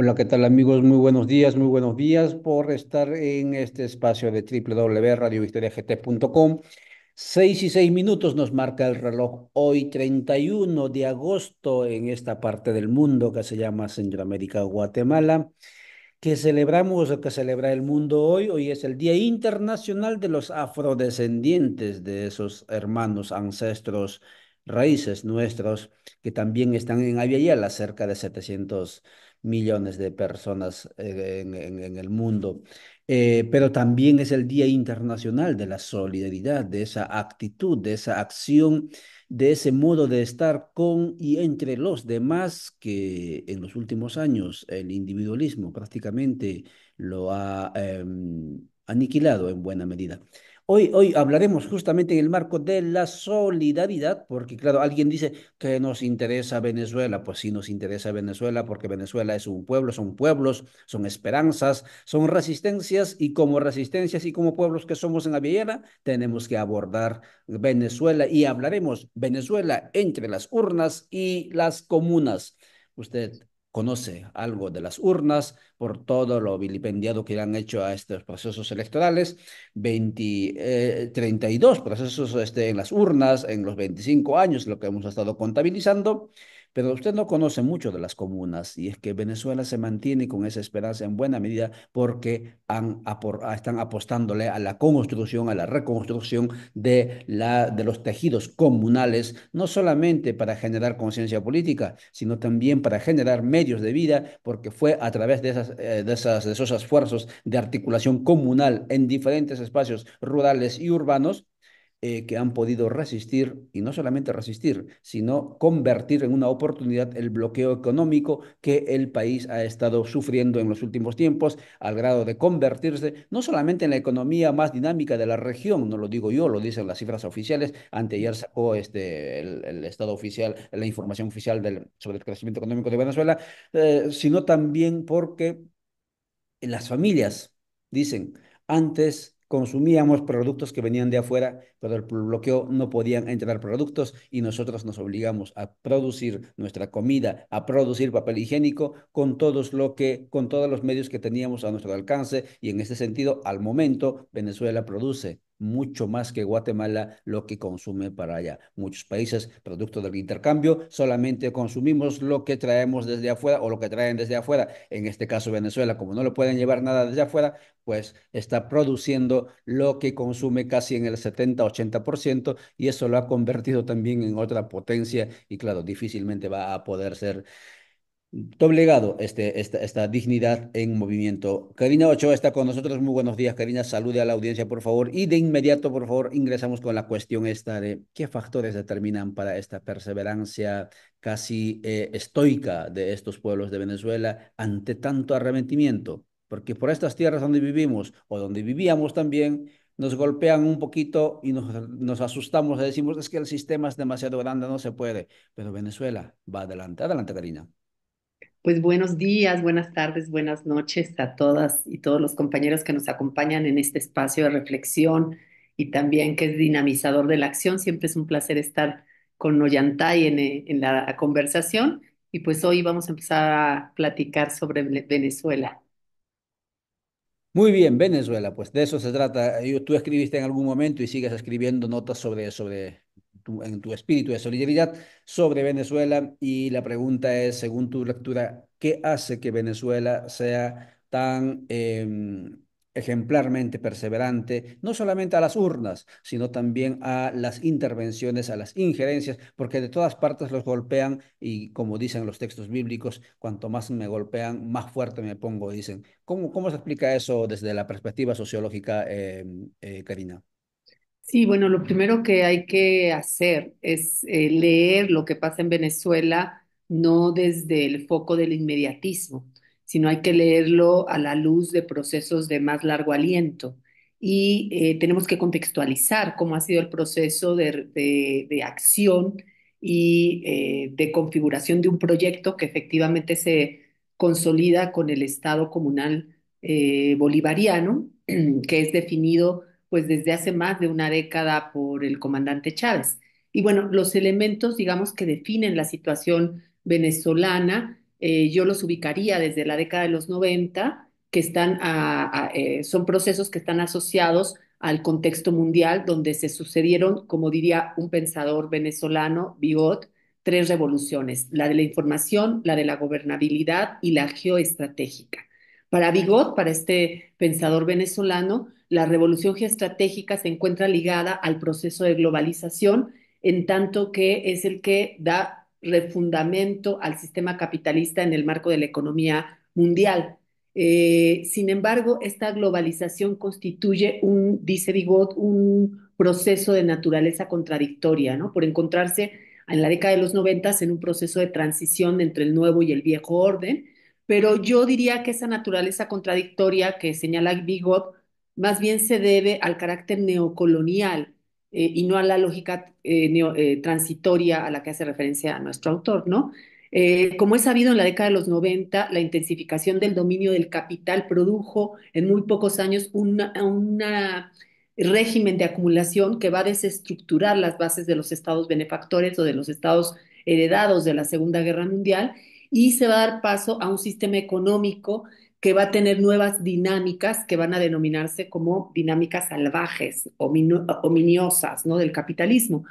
Hola, ¿qué tal amigos? Muy buenos días, muy buenos días por estar en este espacio de www.radiovictoria.gt.com. Seis y seis minutos nos marca el reloj hoy 31 de agosto en esta parte del mundo que se llama Centroamérica Guatemala, que celebramos o que celebra el mundo hoy. Hoy es el Día Internacional de los Afrodescendientes, de esos hermanos, ancestros, raíces nuestros, que también están en Aviala, cerca de 700 millones de personas eh, en, el mundo. Eh, pero también es el Día Internacional de la Solidaridad, de esa actitud, de esa acción, de ese modo de estar con y entre los demás que en los últimos años el individualismo prácticamente lo ha em, aniquilado en buena medida. Hoy, hablaremos justamente en el marco de la solidaridad, porque claro, alguien dice que nos interesa Venezuela, pues sí nos interesa Venezuela, porque Venezuela es un pueblo, son pueblos, son esperanzas, son resistencias y como resistencias y como pueblos que somos en la tenemos que abordar Venezuela y hablaremos Venezuela entre las urnas y las comunas. Usted conoce algo de las urnas por todo lo vilipendiado que le han hecho a estos procesos electorales, 32 eh, procesos este, en las urnas en los 25 años, lo que hemos estado contabilizando, pero usted no conoce mucho de las comunas y es que Venezuela se mantiene con esa esperanza en buena medida porque están apostándole a la construcción, a la reconstrucción de, los tejidos comunales, no solamente para generar conciencia política, sino también para generar medios de vida, porque fue a través de, esas, eh, de esos esfuerzos de articulación comunal en diferentes espacios rurales y urbanos eh, que han podido resistir, y no solamente resistir, sino convertir en una oportunidad el bloqueo económico que el país ha estado sufriendo en los últimos tiempos, al grado de convertirse no solamente en la economía más dinámica de la región, no lo digo yo, lo dicen las cifras oficiales, anteayer sacó este, el, Estado oficial, la información oficial del, sobre el crecimiento económico de Venezuela, eh, sino también porque las familias, dicen, antes consumíamos productos que venían de afuera, pero el bloqueo no podían entrar productos y nosotros nos obligamos a producir nuestra comida, a producir papel higiénico con todos lo que con todos los medios que teníamos a nuestro alcance y en este sentido al momento Venezuela produce mucho más que Guatemala lo que consume para allá. Muchos países, producto del intercambio, solamente consumimos lo que traemos desde afuera o lo que traen desde afuera. En este caso, Venezuela, como no le pueden llevar nada desde afuera, pues está produciendo lo que consume casi en el 70-80% y eso lo ha convertido también en otra potencia y claro, difícilmente va a poder ser doblegado este, esta, esta, dignidad en movimiento. Karina Ochoa está con nosotros. Muy buenos días, Karina. Salude a la audiencia, por favor. Y de inmediato, por favor, ingresamos con la cuestión esta de qué factores determinan para esta perseverancia casi eh, estoica de estos pueblos de Venezuela ante tanto arrepentimiento. Porque por estas tierras donde vivimos o donde vivíamos también, nos golpean un poquito y nos, asustamos y decimos, es que el sistema es demasiado grande, no se puede. Pero Venezuela va adelante. Adelante, Karina. Pues buenos días, buenas tardes, buenas noches a todas y todos los compañeros que nos acompañan en este espacio de reflexión y también que es dinamizador de la acción. Siempre es un placer estar con Noyantay en, eh, en la conversación y pues hoy vamos a empezar a platicar sobre Venezuela. Muy bien, Venezuela, pues de eso se trata. Tú escribiste en algún momento y sigues escribiendo notas sobre, sobre tu, en tu espíritu de solidaridad sobre Venezuela y la pregunta es, según tu lectura, ¿qué hace que Venezuela sea tan... Em, ejemplarmente perseverante, no solamente a las urnas, sino también a las intervenciones, a las injerencias, porque de todas partes los golpean y como dicen los textos bíblicos, cuanto más me golpean, más fuerte me pongo, dicen. ¿Cómo, cómo se explica eso desde la perspectiva sociológica, em, eh, Karina? Sí, bueno, lo primero que hay que hacer es eh, leer lo que pasa en Venezuela no desde el foco del inmediatismo, sino hay que leerlo a la luz de procesos de más largo aliento. Y eh, tenemos que contextualizar cómo ha sido el proceso de, acción y eh, de configuración de un proyecto que efectivamente se consolida con el Estado comunal bolivariano, que es definido pues desde hace más de una década por el comandante Chávez. Y bueno, los elementos, digamos, que definen la situación venezolana, eh, yo los ubicaría desde la década de los 90, que eh, son procesos que están asociados al contexto mundial, donde se sucedieron, como diría un pensador venezolano, Bigot, tres revoluciones, la de la información, la de la gobernabilidad y la geoestratégica. Para Bigot, para este pensador venezolano, la revolución geoestratégica se encuentra ligada al proceso de globalización, en tanto que es el que da refundamento al sistema capitalista en el marco de la economía mundial. Eh, sin embargo, esta globalización constituye un, dice Bigot, un proceso de naturaleza contradictoria, Por encontrarse en la década de los noventas en un proceso de transición entre el nuevo y el viejo orden, pero yo diría que esa naturaleza contradictoria que señala Bigot más bien se debe al carácter neocolonial eh, y no a la lógica eh, eh, transitoria a la que hace referencia nuestro autor, ¿no? como es sabido, en la década de los 90, la intensificación del dominio del capital produjo en muy pocos años un régimen de acumulación que va a desestructurar las bases de los estados benefactores o de los estados heredados de la Segunda Guerra Mundial y se va a dar paso a un sistema económico que va a tener nuevas dinámicas que van a denominarse como dinámicas salvajes, o ominiosas, ¿no? Del capitalismo.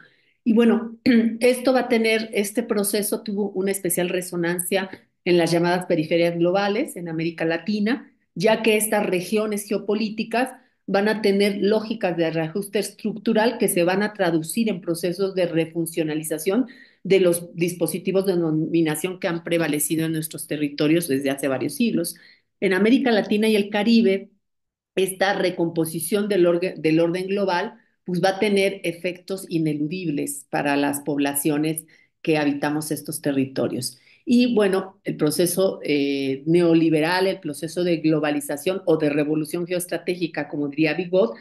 Y bueno, esto va a tener, este proceso tuvo una especial resonancia en las llamadas periferias globales, en América Latina, ya que estas regiones geopolíticas van a tener lógicas de reajuste estructural que se van a traducir en procesos de refuncionalización de los dispositivos de dominación que han prevalecido en nuestros territorios desde hace varios siglos. En América Latina y el Caribe, esta recomposición del, orden, global pues va a tener efectos ineludibles para las poblaciones que habitamos estos territorios. Y bueno, el proceso eh, neoliberal, el proceso de globalización o de revolución geoestratégica, como diría Bigot,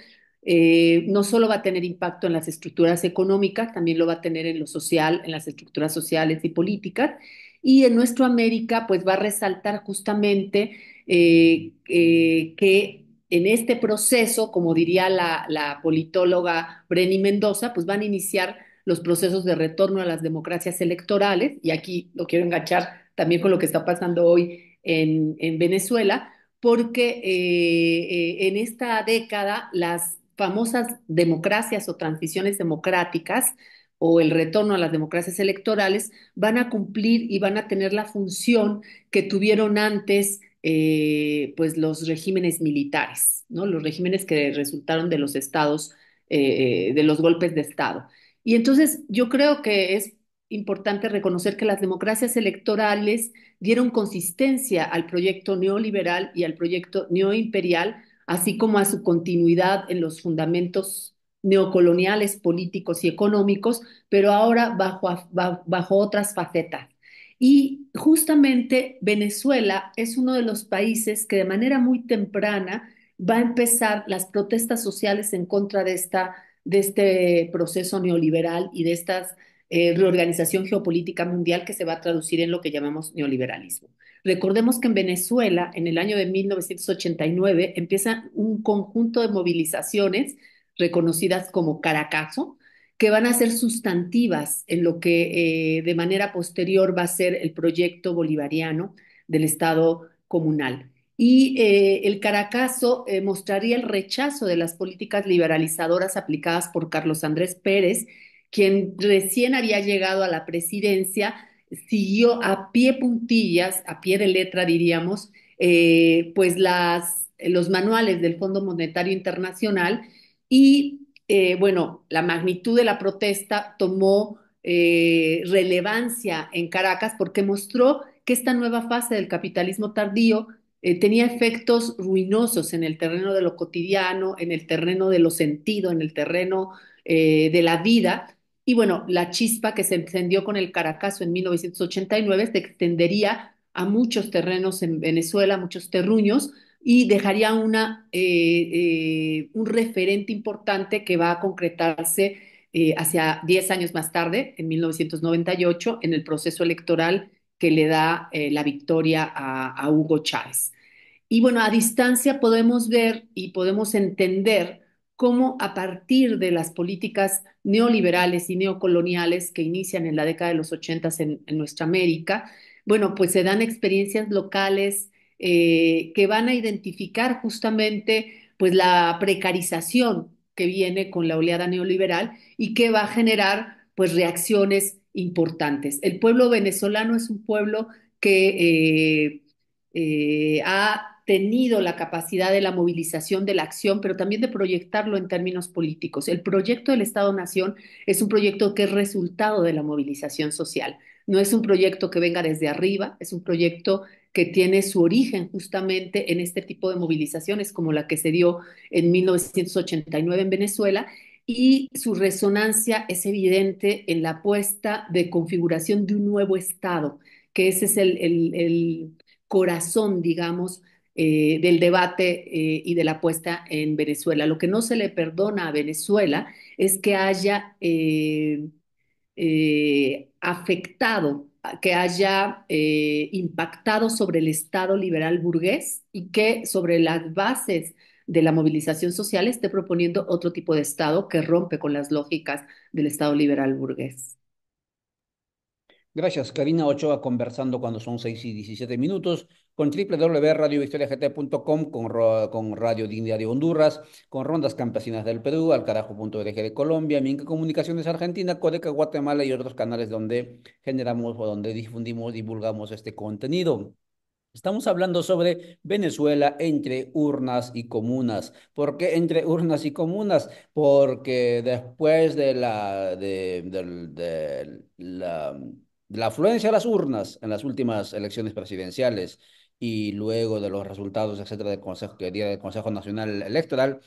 eh, no solo va a tener impacto en las estructuras económicas, también lo va a tener en lo social, en las estructuras sociales y políticas. Y en nuestro América, pues va a resaltar justamente eh, eh, que en este proceso, como diría la, politóloga Breni Mendoza, pues van a iniciar los procesos de retorno a las democracias electorales, y aquí lo quiero enganchar también con lo que está pasando hoy en, Venezuela, porque eh, en esta década las famosas democracias o transiciones democráticas o el retorno a las democracias electorales van a cumplir y van a tener la función que tuvieron antes eh, pues los regímenes militares, ¿no? los regímenes que resultaron de los estados, eh, de los golpes de Estado. Y entonces yo creo que es importante reconocer que las democracias electorales dieron consistencia al proyecto neoliberal y al proyecto neoimperial, así como a su continuidad en los fundamentos neocoloniales políticos y económicos, pero ahora bajo otras facetas, y justamente Venezuela es uno de los países que de manera muy temprana va a empezar las protestas sociales en contra de, este proceso neoliberal y de esta eh, reorganización geopolítica mundial que se va a traducir en lo que llamamos neoliberalismo. Recordemos que en Venezuela, en el año de 1989, empieza un conjunto de movilizaciones reconocidas como Caracazo, que van a ser sustantivas en lo que eh, de manera posterior va a ser el proyecto bolivariano del Estado comunal. Y eh, el Caracazo eh, mostraría el rechazo de las políticas liberalizadoras aplicadas por Carlos Andrés Pérez, quien recién había llegado a la presidencia, siguió a pie puntillas, a pie de letra diríamos, pues los manuales del Fondo Monetario Internacional y eh, bueno, la magnitud de la protesta tomó eh, relevancia en Caracas porque mostró que esta nueva fase del capitalismo tardío eh, tenía efectos ruinosos en el terreno de lo cotidiano, en el terreno de lo sentido, en el terreno de la vida. Y bueno, la chispa que se encendió con el Caracazo en 1989 se extendería a muchos terrenos en Venezuela, muchos terruños, y dejaría una, eh, eh, un referente importante que va a concretarse eh, hacia 10 años más tarde, en 1998, en el proceso electoral que le da la victoria a, Hugo Chávez. Y bueno, a distancia podemos ver y podemos entender cómo a partir de las políticas neoliberales y neocoloniales que inician en la década de los 80 en nuestra América, bueno, pues se dan experiencias locales, eh, que van a identificar justamente pues, la precarización que viene con la oleada neoliberal y que va a generar pues, reacciones importantes. El pueblo venezolano es un pueblo que eh, eh, ha tenido la capacidad de la movilización, de la acción, pero también de proyectarlo en términos políticos. El proyecto del Estado-Nación es un proyecto que es resultado de la movilización social. No es un proyecto que venga desde arriba, es un proyecto que tiene su origen justamente en este tipo de movilizaciones como la que se dio en 1989 en Venezuela y su resonancia es evidente en la apuesta de configuración de un nuevo Estado, que ese es el, corazón, digamos, eh, del debate eh, y de la apuesta en Venezuela. Lo que no se le perdona a Venezuela es que haya eh, eh, afectado, que haya eh, impactado sobre el Estado liberal burgués y que sobre las bases de la movilización social esté proponiendo otro tipo de Estado que rompe con las lógicas del Estado liberal burgués. Gracias, Karina Ochoa, conversando cuando son seis y 17 minutos con www.radiovictoriagt.com, con, con Radio Dignidad de Honduras, con Rondas Campesinas del Perú, Alcarajo.org de Colombia, Minca Comunicaciones Argentina, Codeca Guatemala y otros canales donde generamos o donde difundimos, divulgamos este contenido. Estamos hablando sobre Venezuela entre urnas y comunas. ¿Por qué entre urnas y comunas? Porque después de la, de, de, de las urnas en las últimas elecciones presidenciales, y luego de los resultados, etcétera, del Consejo, del Consejo Nacional Electoral,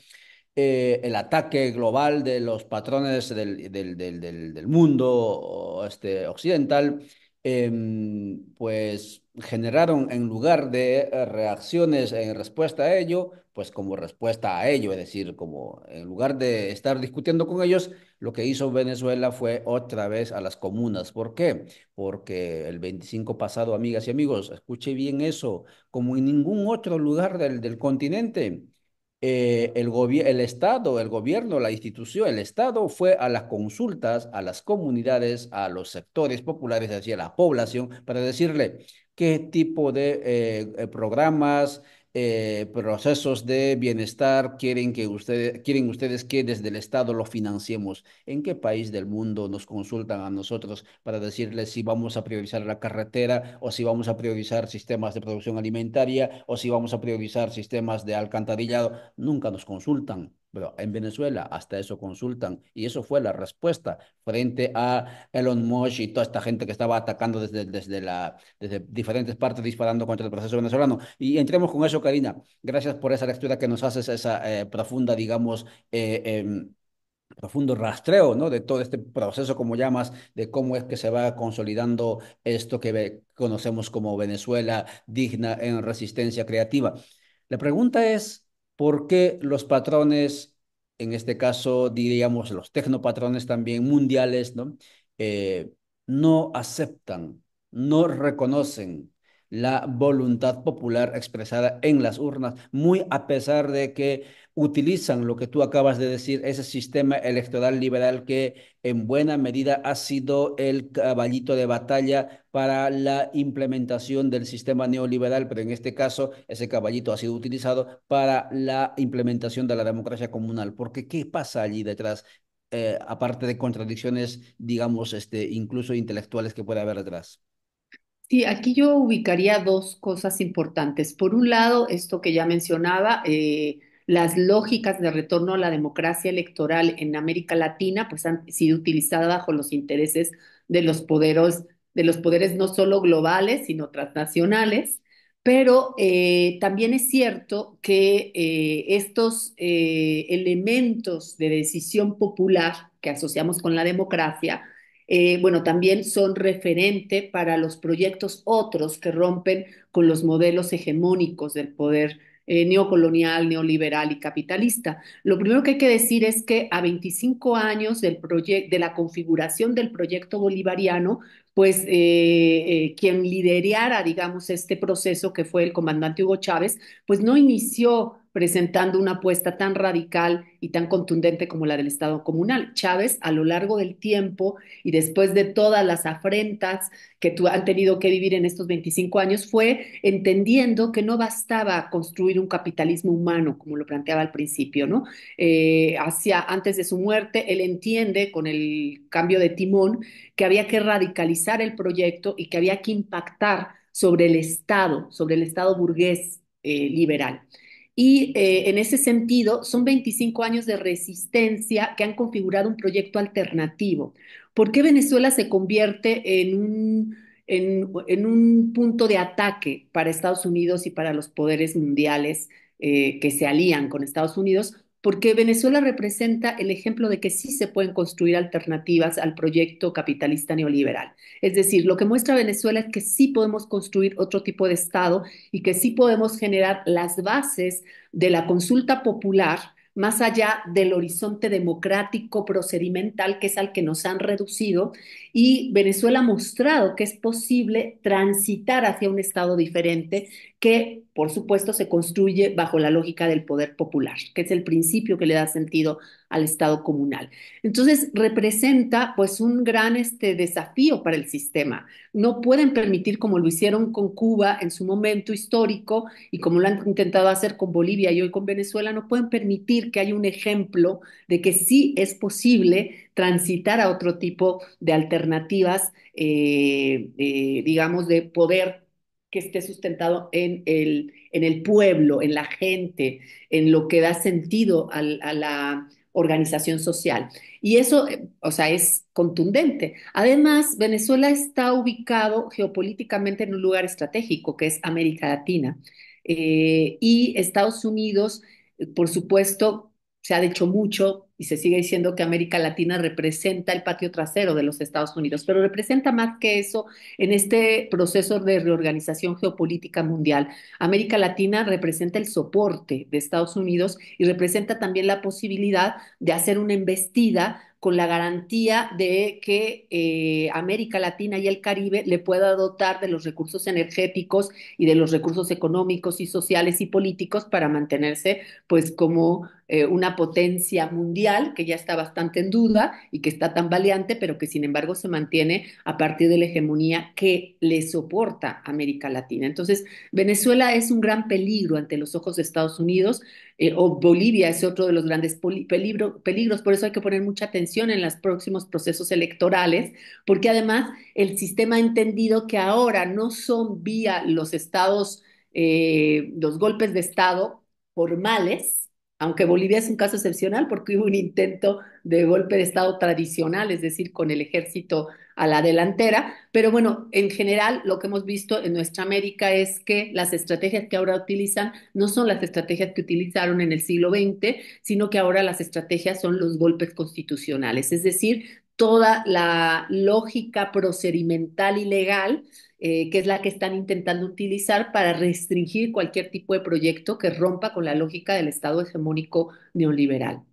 eh, el ataque global de los patrones del, mundo este, occidental, em, pues generaron en lugar de reacciones en respuesta a ello, pues como respuesta a ello, es decir, como en lugar de estar discutiendo con ellos, lo que hizo Venezuela fue otra vez a las comunas. ¿Por qué? Porque el 25 pasado, amigas y amigos, escuche bien eso, como en ningún otro lugar del, del continente, eh, el, el Estado, el gobierno, la institución, el Estado fue a las consultas, a las comunidades, a los sectores populares, es decir, a la población, para decirle qué tipo de eh, eh, programas, eh, procesos de bienestar quieren, que ustedes quieren ustedes que desde el Estado lo financiemos? ¿En qué país del mundo nos consultan a nosotros para decirles si vamos a priorizar la carretera o si vamos a priorizar sistemas de producción alimentaria o si vamos a priorizar sistemas de alcantarillado? Nunca nos consultan. Pero en Venezuela hasta eso consultan y eso fue la respuesta frente a Elon Musk y toda esta gente que estaba atacando desde, desde, la, desde diferentes partes disparando contra el proceso venezolano. Y entremos con eso, Karina. Gracias por esa lectura que nos haces, esa eh, profunda, digamos, eh, em, profundo rastreo, ¿no? De todo este proceso, como llamas, de cómo es que se va consolidando esto que conocemos como Venezuela digna en resistencia creativa. La pregunta es, ¿Por qué los patrones, en este caso diríamos los tecnopatrones también mundiales, ¿no? Eh, no aceptan, no reconocen la voluntad popular expresada en las urnas, muy a pesar de que utilizan lo que tú acabas de decir, ese sistema electoral liberal que en buena medida ha sido el caballito de batalla para la implementación del sistema neoliberal, pero en este caso ese caballito ha sido utilizado para la implementación de la democracia comunal. Porque ¿qué pasa allí detrás? Eh, aparte de contradicciones, digamos, este, incluso intelectuales que puede haber detrás. Sí, aquí yo ubicaría dos cosas importantes. Por un lado, esto que ya mencionaba, eh, las lógicas de retorno a la democracia electoral en América Latina, pues han sido utilizadas bajo los intereses de los poderes, de los poderes no solo globales, sino transnacionales. Pero eh, también es cierto que eh, estos elementos de decisión popular que asociamos con la democracia, eh, bueno, también son referente para los proyectos otros que rompen con los modelos hegemónicos del poder eh, neocolonial, neoliberal y capitalista. Lo primero que hay que decir es que a 25 años del de la configuración del proyecto bolivariano, pues eh, quien liderara, digamos, este proceso que fue el comandante Hugo Chávez, pues no inició presentando una apuesta tan radical y tan contundente como la del Estado comunal. Chávez, a lo largo del tiempo y después de todas las afrentas que tú, han tenido que vivir en estos 25 años, fue entendiendo que no bastaba construir un capitalismo humano, como lo planteaba al principio, ¿no? Eh, hacia, antes de su muerte, él entiende con el cambio de timón que había que radicalizar el proyecto y que había que impactar sobre el Estado, sobre el Estado burgués eh, liberal. Y eh, en ese sentido, son 25 años de resistencia que han configurado un proyecto alternativo. ¿Por qué Venezuela se convierte en un, en, un punto de ataque para Estados Unidos y para los poderes mundiales eh, que se alían con Estados Unidos? porque Venezuela representa el ejemplo de que sí se pueden construir alternativas al proyecto capitalista neoliberal. Es decir, lo que muestra Venezuela es que sí podemos construir otro tipo de Estado y que sí podemos generar las bases de la consulta popular más allá del horizonte democrático procedimental que es al que nos han reducido, y Venezuela ha mostrado que es posible transitar hacia un Estado diferente que por supuesto, se construye bajo la lógica del poder popular, que es el principio que le da sentido al Estado comunal. Entonces, representa pues un gran este, desafío para el sistema. No pueden permitir, como lo hicieron con Cuba en su momento histórico y como lo han intentado hacer con Bolivia y hoy con Venezuela, no pueden permitir que haya un ejemplo de que sí es posible transitar a otro tipo de alternativas, eh, eh, digamos, de poder que esté sustentado en el, en el pueblo, en la gente, en lo que da sentido a la organización social. Y eso, eh, o sea, es contundente. Además, Venezuela está ubicado geopolíticamente en un lugar estratégico, que es América Latina. Eh, y Estados Unidos, eh, por supuesto, se ha dicho mucho y se sigue diciendo que América Latina representa el patio trasero de los Estados Unidos, pero representa más que eso en este proceso de reorganización geopolítica mundial. América Latina representa el soporte de Estados Unidos y representa también la posibilidad de hacer una embestida con la garantía de que eh, América Latina y el Caribe le pueda dotar de los recursos energéticos y de los recursos económicos y sociales y políticos para mantenerse pues como eh, una potencia mundial que ya está bastante en duda y que está tan valiente, pero que sin embargo se mantiene a partir de la hegemonía que le soporta América Latina. Entonces, Venezuela es un gran peligro ante los ojos de Estados Unidos, eh, o Bolivia es otro de los grandes peligros, por eso hay que poner mucha atención en los próximos procesos electorales, porque además el sistema ha entendido que ahora no son vía los estados, eh, los golpes de Estado formales, aunque Bolivia es un caso excepcional porque hubo un intento de golpe de Estado tradicional, es decir, con el ejército a la delantera, pero bueno, en general lo que hemos visto en nuestra América es que las estrategias que ahora utilizan no son las estrategias que utilizaron en el siglo XX, sino que ahora las estrategias son los golpes constitucionales, es decir, toda la lógica procedimental y legal eh, que es la que están intentando utilizar para restringir cualquier tipo de proyecto que rompa con la lógica del Estado hegemónico neoliberal.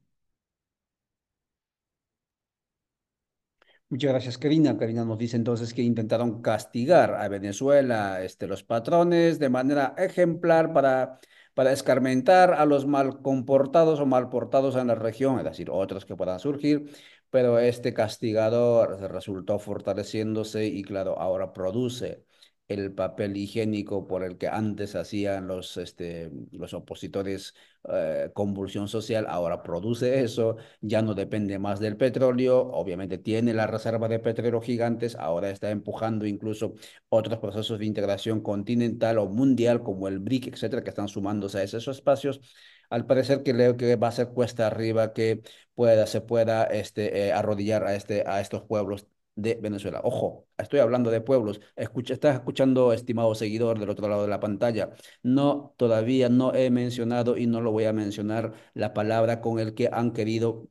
Muchas gracias, Karina. Karina nos dice entonces que intentaron castigar a Venezuela este, los patrones de manera ejemplar para, para escarmentar a los mal comportados o mal portados en la región, es decir, otros que puedan surgir, pero este castigador resultó fortaleciéndose y claro, ahora produce el papel higiénico por el que antes hacían los, este, los opositores eh, convulsión social, ahora produce eso, ya no depende más del petróleo, obviamente tiene la reserva de petróleo gigantes, ahora está empujando incluso otros procesos de integración continental o mundial como el BRIC, etcétera, que están sumándose a esos espacios al parecer que leo que va a ser cuesta arriba que pueda, se pueda este, eh, arrodillar a, este, a estos pueblos de Venezuela. Ojo, estoy hablando de pueblos. estás escuchando, estimado seguidor del otro lado de la pantalla. No, todavía no he mencionado y no lo voy a mencionar la palabra con el que han querido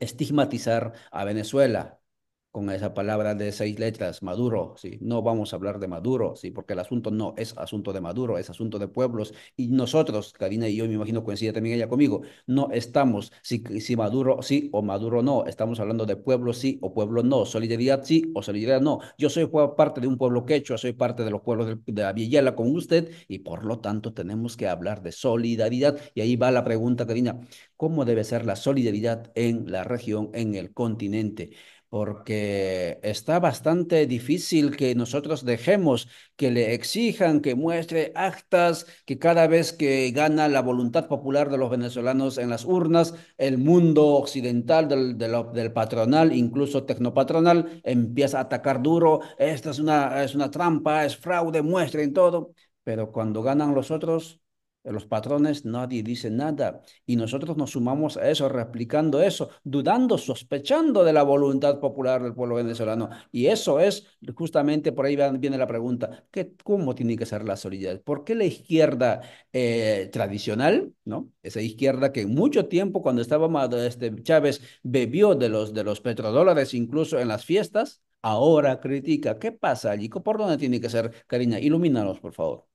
estigmatizar a Venezuela con esa palabra de seis letras, Maduro, ¿sí? No vamos a hablar de Maduro, ¿sí? Porque el asunto no es asunto de Maduro, es asunto de pueblos. Y nosotros, Karina y yo, me imagino coincide también ella conmigo, no estamos si, si Maduro sí o Maduro no, estamos hablando de pueblo sí o pueblo no, solidaridad sí o solidaridad no. Yo soy parte de un pueblo quechua, soy parte de los pueblos de, de con usted y por lo tanto tenemos que hablar de solidaridad. Y ahí va la pregunta, Karina, ¿cómo debe ser la solidaridad en la región, en el continente? porque está bastante difícil que nosotros dejemos que le exijan que muestre actas, que cada vez que gana la voluntad popular de los venezolanos en las urnas, el mundo occidental del, del, patronal, incluso tecnopatronal, empieza a atacar duro, esta es es una trampa, es fraude, muestren todo, pero cuando ganan los otros, los patrones, nadie dice nada. Y nosotros nos sumamos a eso, replicando eso, dudando, sospechando de la voluntad popular del pueblo venezolano. Y eso es, justamente por ahí viene la pregunta, ¿qué, ¿cómo tiene que ser la solidaridad? ¿Por qué la izquierda eh, tradicional, ¿no? esa izquierda que mucho tiempo cuando estaba este, Chávez bebió de los, de los petrodólares incluso en las fiestas, ahora critica? ¿Qué pasa allí? ¿Por dónde tiene que ser, Karina? Ilumínanos, por favor.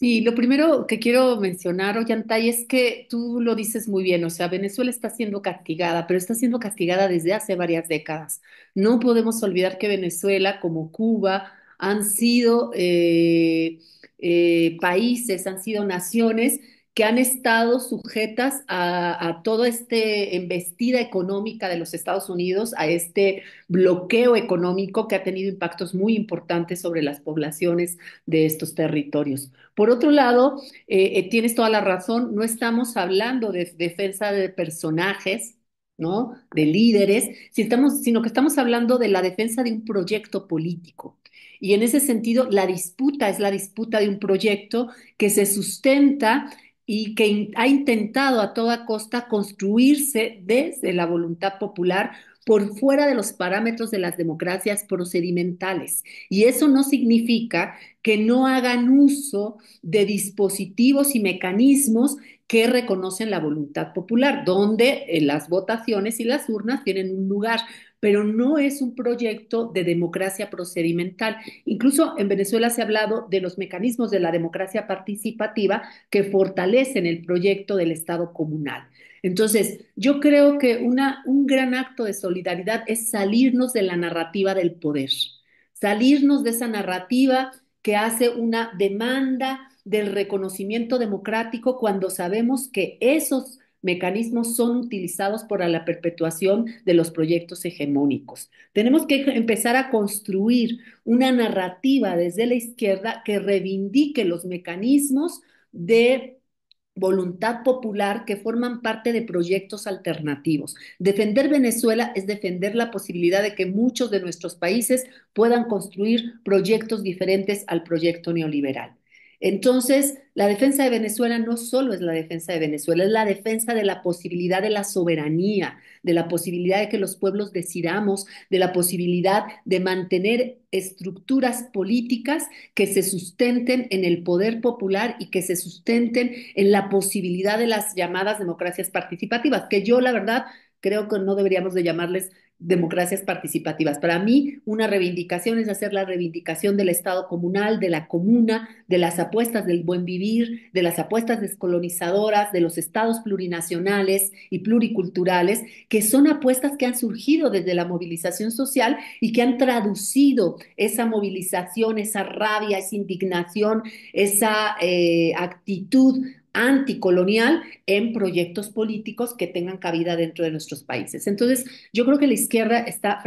Sí, lo primero que quiero mencionar, Ollantay, es que tú lo dices muy bien, o sea, Venezuela está siendo castigada, pero está siendo castigada desde hace varias décadas. No podemos olvidar que Venezuela, como Cuba, han sido eh, eh, países, han sido naciones que han estado sujetas a, toda esta embestida económica de los Estados Unidos, a este bloqueo económico que ha tenido impactos muy importantes sobre las poblaciones de estos territorios. Por otro lado, eh, eh, tienes toda la razón, no estamos hablando de defensa de personajes, ¿no? De líderes, estamos, sino que estamos hablando de la defensa de un proyecto político. Y en ese sentido, la disputa es la disputa de un proyecto que se sustenta y que ha intentado a toda costa construirse desde la voluntad popular por fuera de los parámetros de las democracias procedimentales. Y eso no significa que no hagan uso de dispositivos y mecanismos que reconocen la voluntad popular, donde eh, las votaciones y las urnas tienen un lugar, pero no es un proyecto de democracia procedimental. Incluso en Venezuela se ha hablado de los mecanismos de la democracia participativa que fortalecen el proyecto del Estado comunal. Entonces, yo creo que un gran acto de solidaridad es salirnos de la narrativa del poder, salirnos de esa narrativa que hace una demanda del reconocimiento democrático cuando sabemos que esos mecanismos son utilizados para la perpetuación de los proyectos hegemónicos. Tenemos que empezar a construir una narrativa desde la izquierda que reivindique los mecanismos de voluntad popular que forman parte de proyectos alternativos. Defender Venezuela es defender la posibilidad de que muchos de nuestros países puedan construir proyectos diferentes al proyecto neoliberal. Entonces, la defensa de Venezuela no solo es la defensa de Venezuela, es la defensa de la posibilidad de la soberanía, de la posibilidad de que los pueblos decidamos, de la posibilidad de mantener estructuras políticas que se sustenten en el poder popular y que se sustenten en la posibilidad de las llamadas democracias participativas, que yo la verdad creo que no deberíamos de llamarles democracias participativas. Para mí, una reivindicación es hacer la reivindicación del Estado comunal, de la comuna, de las apuestas del buen vivir, de las apuestas descolonizadoras, de los estados plurinacionales y pluriculturales, que son apuestas que han surgido desde la movilización social y que han traducido esa movilización, esa rabia, esa indignación, esa eh, actitud anticolonial en proyectos políticos que tengan cabida dentro de nuestros países. Entonces, yo creo que la izquierda está,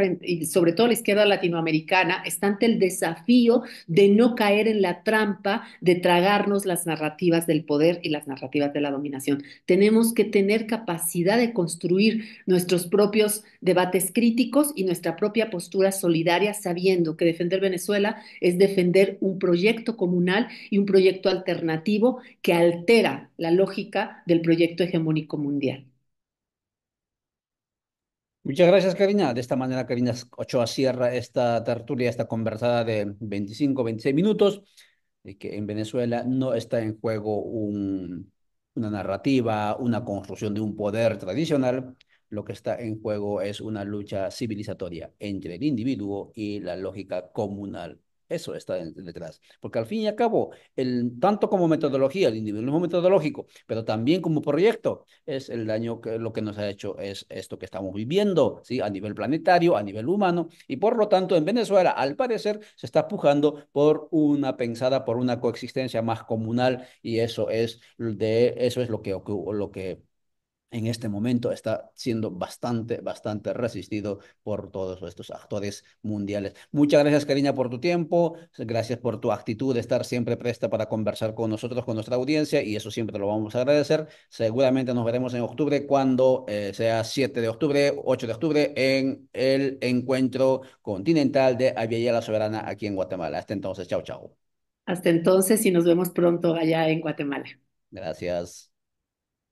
sobre todo la izquierda latinoamericana, está ante el desafío de no caer en la trampa de tragarnos las narrativas del poder y las narrativas de la dominación. Tenemos que tener capacidad de construir nuestros propios debates críticos y nuestra propia postura solidaria, sabiendo que defender Venezuela es defender un proyecto comunal y un proyecto alternativo que altera la lógica del proyecto hegemónico mundial. Muchas gracias, Karina. De esta manera, Karina Ochoa cierra esta tertulia, esta conversada de 25, 26 minutos, de que en Venezuela no está en juego una narrativa, una construcción de un poder tradicional. Lo que está en juego es una lucha civilizatoria entre el individuo y la lógica comunal eso está detrás. Porque al fin y al cabo, tanto como metodología, el individualismo metodológico, pero también como proyecto, es el daño que lo que nos ha hecho es esto que estamos viviendo, ¿sí? A nivel planetario, a nivel humano. Y por lo tanto, en Venezuela, al parecer, se está pujando por una pensada, por una coexistencia más comunal y eso es, de, eso es lo que, lo que en este momento está siendo bastante, bastante resistido por todos estos actores mundiales. Muchas gracias, Karina, por tu tiempo. Gracias por tu actitud de estar siempre presta para conversar con nosotros, con nuestra audiencia, y eso siempre lo vamos a agradecer. Seguramente nos veremos en octubre cuando eh, sea 7 de octubre, 8 de octubre, en el encuentro continental de Aviella la Soberana aquí en Guatemala. Hasta entonces, chao, chao. Hasta entonces y nos vemos pronto allá en Guatemala. Gracias.